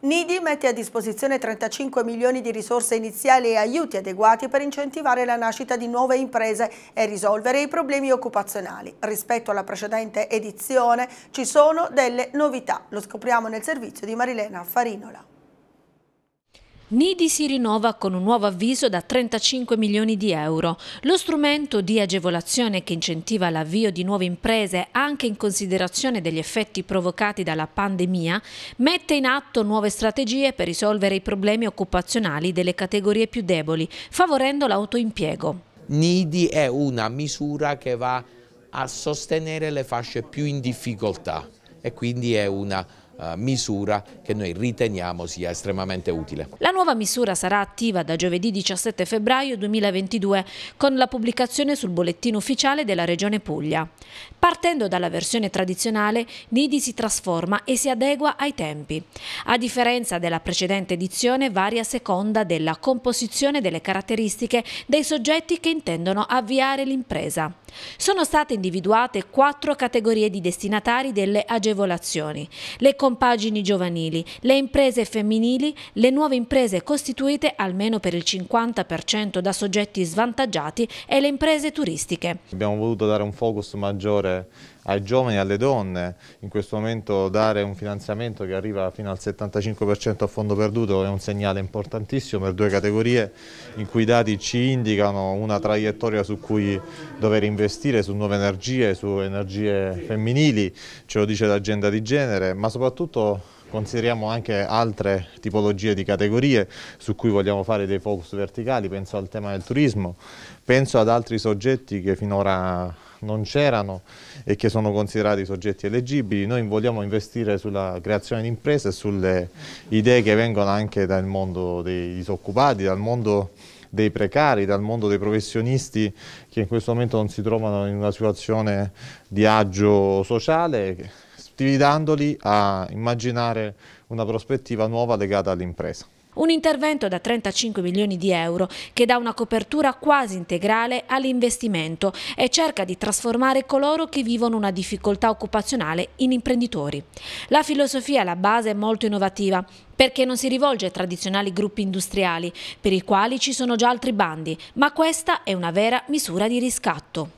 Nidi mette a disposizione 35 milioni di risorse iniziali e aiuti adeguati per incentivare la nascita di nuove imprese e risolvere i problemi occupazionali. Rispetto alla precedente edizione ci sono delle novità, lo scopriamo nel servizio di Marilena Farinola. Nidi si rinnova con un nuovo avviso da 35 milioni di euro. Lo strumento di agevolazione che incentiva l'avvio di nuove imprese anche in considerazione degli effetti provocati dalla pandemia mette in atto nuove strategie per risolvere i problemi occupazionali delle categorie più deboli, favorendo l'autoimpiego. Nidi è una misura che va a sostenere le fasce più in difficoltà e quindi è una eh, misura che noi riteniamo sia estremamente utile. La nuova misura sarà attiva da giovedì 17 febbraio 2022 con la pubblicazione sul bollettino ufficiale della Regione Puglia. Partendo dalla versione tradizionale, Nidi si trasforma e si adegua ai tempi. A differenza della precedente edizione, varia a seconda della composizione delle caratteristiche dei soggetti che intendono avviare l'impresa. Sono state individuate quattro categorie di destinatari delle agevolazioni. Le compagini giovanili, le imprese femminili, le nuove imprese costituite almeno per il 50% da soggetti svantaggiati e le imprese turistiche. Abbiamo voluto dare un focus maggiore ai giovani e alle donne, in questo momento dare un finanziamento che arriva fino al 75% a fondo perduto è un segnale importantissimo per due categorie in cui i dati ci indicano una traiettoria su cui dover investire, su nuove energie, su energie femminili, ce lo dice l'agenda di genere, ma soprattutto soprattutto consideriamo anche altre tipologie di categorie su cui vogliamo fare dei focus verticali, penso al tema del turismo, penso ad altri soggetti che finora non c'erano e che sono considerati soggetti eleggibili. Noi vogliamo investire sulla creazione di imprese e sulle idee che vengono anche dal mondo dei disoccupati, dal mondo dei precari, dal mondo dei professionisti che in questo momento non si trovano in una situazione di agio sociale stimandoli a immaginare una prospettiva nuova legata all'impresa. Un intervento da 35 milioni di euro che dà una copertura quasi integrale all'investimento e cerca di trasformare coloro che vivono una difficoltà occupazionale in imprenditori. La filosofia alla base è molto innovativa perché non si rivolge ai tradizionali gruppi industriali per i quali ci sono già altri bandi, ma questa è una vera misura di riscatto.